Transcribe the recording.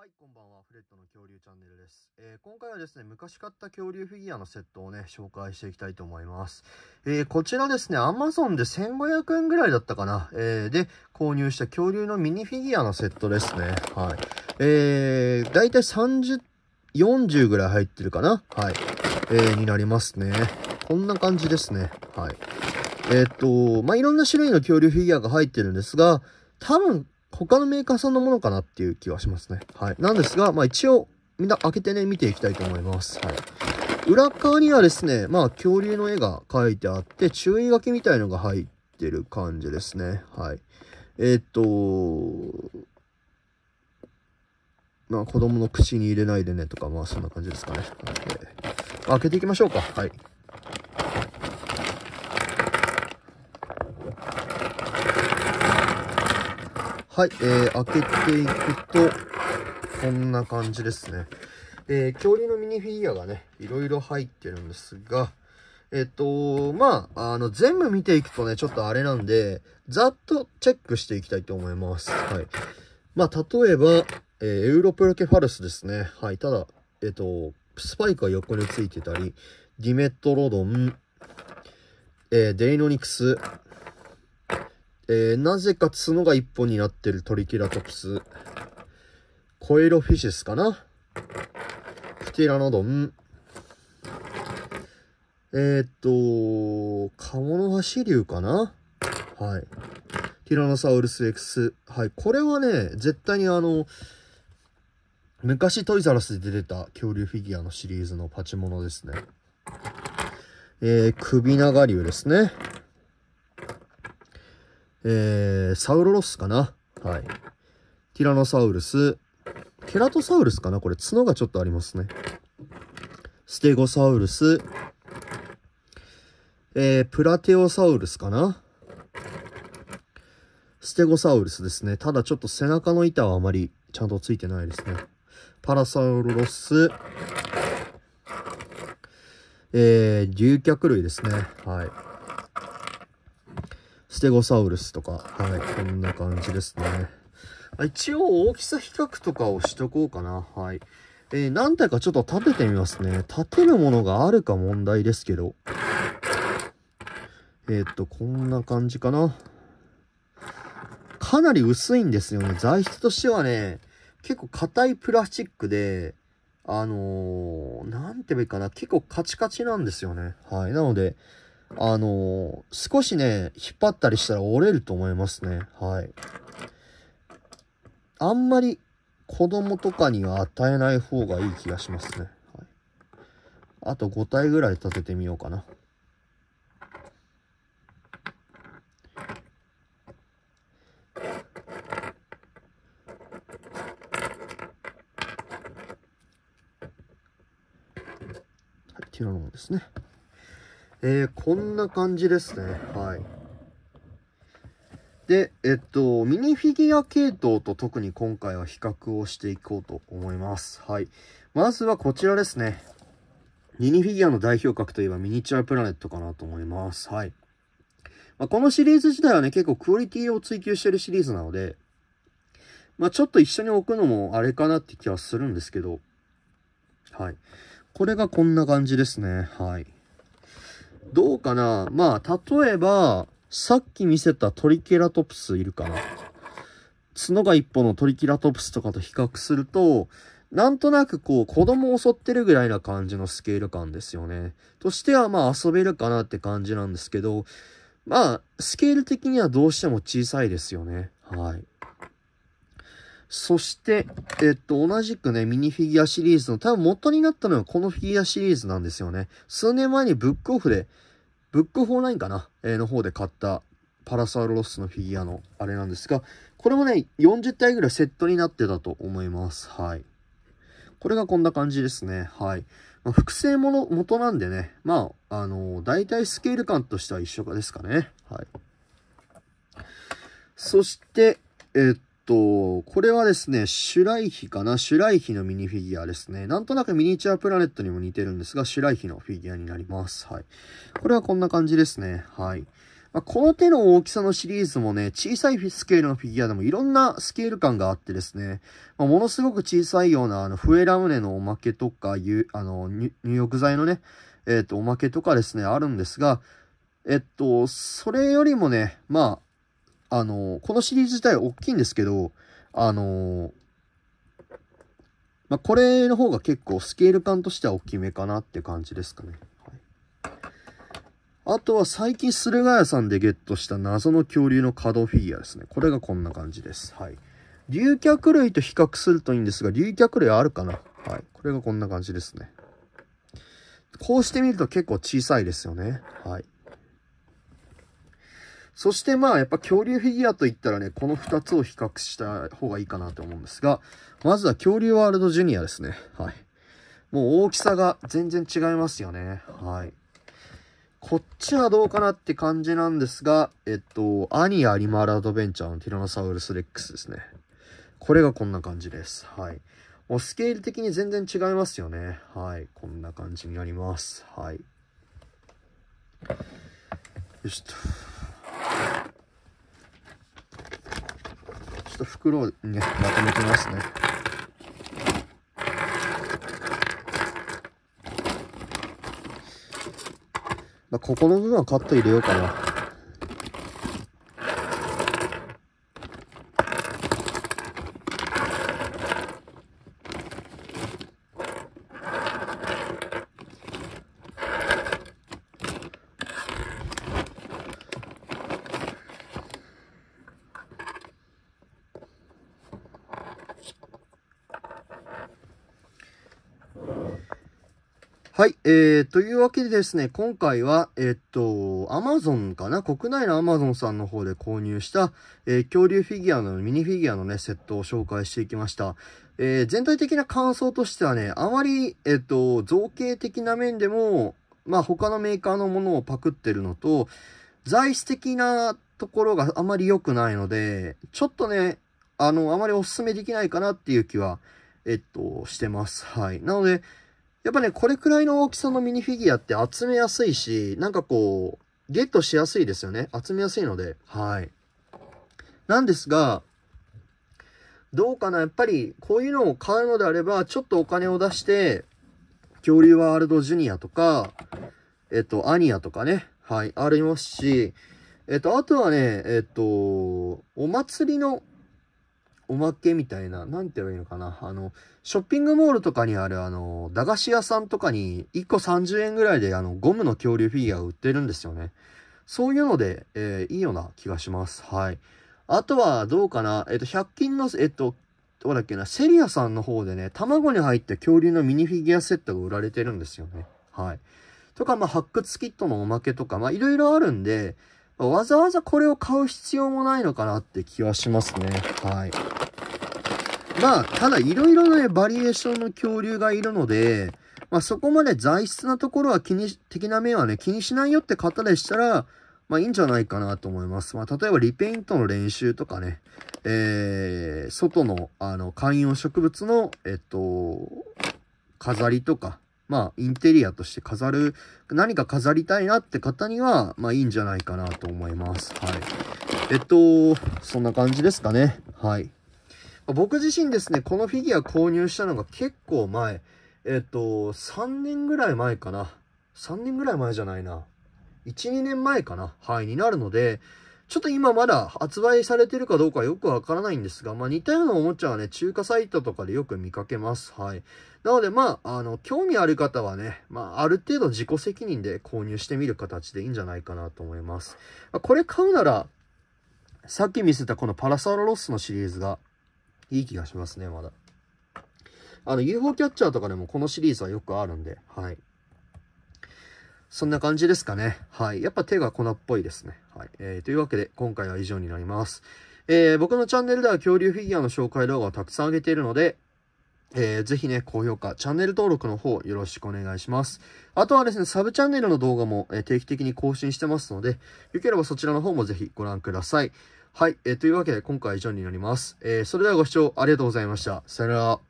はい、こんばんは。フレットの恐竜チャンネルです。えー、今回はですね、昔買った恐竜フィギュアのセットをね、紹介していきたいと思います。えー、こちらですね、Amazon で1500円ぐらいだったかな。えー、で、購入した恐竜のミニフィギュアのセットですね。はい。えー、だいたい30、40ぐらい入ってるかな。はい。えー、になりますね。こんな感じですね。はい。えー、っと、まあ、いろんな種類の恐竜フィギュアが入ってるんですが、多分、他のメーカーさんのものかなっていう気はしますね。はい。なんですが、まあ一応、みんな開けてね、見ていきたいと思います。はい。裏側にはですね、まあ恐竜の絵が描いてあって、注意書きみたいのが入ってる感じですね。はい。えー、っと、まあ子供の口に入れないでねとか、まあそんな感じですかね。はい、開けていきましょうか。はい。はい、えー、開けていくと、こんな感じですね。えー、恐竜のミニフィギュアがね、いろいろ入ってるんですが、えっと、まあ、あの、全部見ていくとね、ちょっとあれなんで、ざっとチェックしていきたいと思います。はい。まあ、例えば、えー、エウロプロケファルスですね。はい。ただ、えっと、スパイクが横についてたり、ディメットロドン、えー、デイノニクス、えー、なぜか角が一本になってるトリケラトプス。コエロフィシスかなプティラノドン。えー、っと、カモノハシリュウかなはい。ティラノサウルス X。はい。これはね、絶対にあの、昔トイザラスで出てた恐竜フィギュアのシリーズのパチモノですね。えー、首長竜ですね。えー、サウロロスかな。はい。ティラノサウルス、ケラトサウルスかなこれ角がちょっとありますね。ステゴサウルス、えー、プラテオサウルスかなステゴサウルスですね。ただちょっと背中の板はあまりちゃんとついてないですね。パラサウロス、えー、竜脚類ですね。はい。ステゴサウルスとか、はい、こんな感じですね。一応大きさ比較とかをしとこうかな。はい。えー、何体かちょっと立ててみますね。立てるものがあるか問題ですけど。えー、っと、こんな感じかな。かなり薄いんですよね。材質としてはね、結構硬いプラスチックで、あのー、なんて言えばいいかな。結構カチカチなんですよね。はい。なので、あのー、少しね、引っ張ったりしたら折れると思いますね。はい。あんまり子供とかには与えない方がいい気がしますね。はい、あと5体ぐらい立ててみようかな。はい、ティラノですね。えー、こんな感じですね。はい。で、えっと、ミニフィギュア系統と特に今回は比較をしていこうと思います。はい。まずはこちらですね。ミニフィギュアの代表格といえばミニチュアプラネットかなと思います。はい。まあ、このシリーズ自体はね、結構クオリティを追求してるシリーズなので、まあ、ちょっと一緒に置くのもあれかなって気はするんですけど、はい。これがこんな感じですね。はい。どうかなまあ、例えば、さっき見せたトリケラトプスいるかな角が一本のトリケラトプスとかと比較すると、なんとなくこう子供を襲ってるぐらいな感じのスケール感ですよね。としてはまあ遊べるかなって感じなんですけど、まあスケール的にはどうしても小さいですよね。はい。そして、えっと、同じくね、ミニフィギュアシリーズの、多分元になったのはこのフィギュアシリーズなんですよね。数年前にブックオフで、ブックオフオンラインかな、えー、の方で買ったパラサウロスのフィギュアのあれなんですが、これもね、40体ぐらいセットになってたと思います。はい。これがこんな感じですね。はい。まあ、複製もの元なんでね、まあ、あのー、大体スケール感としては一緒かですかね。はい。そして、えー、っと、これはですね、シュライヒかなシュライヒのミニフィギュアですね。なんとなくミニチュアプラネットにも似てるんですが、シュライヒのフィギュアになります。はい。これはこんな感じですね。はい。まあ、この手の大きさのシリーズもね、小さいスケールのフィギュアでもいろんなスケール感があってですね、まあ、ものすごく小さいような、あの、笛ラムネのおまけとか、あの入浴剤のね、えっ、ー、と、おまけとかですね、あるんですが、えっと、それよりもね、まあ、あのこのシリーズ自体は大きいんですけど、あのまあ、これの方が結構スケール感としては大きめかなって感じですかね。はい、あとは最近駿河屋さんでゲットした謎の恐竜の稼働フィギュアですね。これがこんな感じです。はい。竜脚類と比較するといいんですが、竜脚類あるかなはい。これがこんな感じですね。こうしてみると結構小さいですよね。はい。そしてまあやっぱ恐竜フィギュアといったらね、この2つを比較した方がいいかなと思うんですが、まずは恐竜ワールドジュニアですね。はい。もう大きさが全然違いますよね。はい。こっちはどうかなって感じなんですが、えっと、アニアリマールアドベンチャーのティラノサウルスレックスですね。これがこんな感じです。はい。もうスケール的に全然違いますよね。はい。こんな感じになります。はい。よしと。と袋に、ね、まとめてますね。まあ、ここの部分はカット入れようかな。はい、えー、というわけでですね、今回は、えっと、アマゾンかな国内のアマゾンさんの方で購入した、えー、恐竜フィギュアのミニフィギュアのね、セットを紹介していきました。えー、全体的な感想としてはね、あまり、えっと、造形的な面でも、まあ他のメーカーのものをパクってるのと、材質的なところがあまり良くないので、ちょっとね、あの、あまりお勧めできないかなっていう気は、えっと、してます。はい。なので、やっぱね、これくらいの大きさのミニフィギュアって集めやすいし、なんかこう、ゲットしやすいですよね。集めやすいので、はい。なんですが、どうかなやっぱり、こういうのを買うのであれば、ちょっとお金を出して、恐竜ワールドジュニアとか、えっと、アニアとかね、はい、ありますし、えっと、あとはね、えっと、お祭りのおまけみたいな、なんて言えばいいのかな。あの、ショッピングモールとかにある、あの、駄菓子屋さんとかに、1個30円ぐらいで、あの、ゴムの恐竜フィギュアを売ってるんですよね。そういうので、えー、いいような気がします。はい。あとは、どうかな。えっと、100均の、えっと、どうだっけな、セリアさんの方でね、卵に入った恐竜のミニフィギュアセットが売られてるんですよね。はい。とか、まあ、発掘キットのおまけとか、まあ、いろいろあるんで、わざわざこれを買う必要もないのかなって気はしますね。はい。まあ、ただいろいろなバリエーションの恐竜がいるので、まあそこまで材質なところは気に、的な面はね、気にしないよって方でしたら、まあいいんじゃないかなと思います。まあ例えばリペイントの練習とかね、えー、外の、あの、観葉植物の、えっと、飾りとか、まあインテリアとして飾る、何か飾りたいなって方には、まあいいんじゃないかなと思います。はい。えっと、そんな感じですかね。はい。僕自身ですね、このフィギュア購入したのが結構前。えっと、3年ぐらい前かな。3年ぐらい前じゃないな。1、2年前かな。はい、になるので、ちょっと今まだ発売されてるかどうかよくわからないんですが、まあ似たようなおもちゃはね、中華サイトとかでよく見かけます。はい。なのでまあ、あの、興味ある方はね、まあある程度自己責任で購入してみる形でいいんじゃないかなと思います。これ買うなら、さっき見せたこのパラサロロスのシリーズがいい気がしますね、まだ。あの、UFO キャッチャーとかでもこのシリーズはよくあるんで、はい。そんな感じですかね。はい。やっぱ手が粉っぽいですね。はい。えー、というわけで、今回は以上になります。えー、僕のチャンネルでは恐竜フィギュアの紹介動画をたくさん上げているので、えー、ぜひね、高評価、チャンネル登録の方よろしくお願いします。あとはですね、サブチャンネルの動画も、えー、定期的に更新してますので、よければそちらの方もぜひご覧ください。はい、えー、というわけで今回は以上になります。えー、それではご視聴ありがとうございました。さよなら。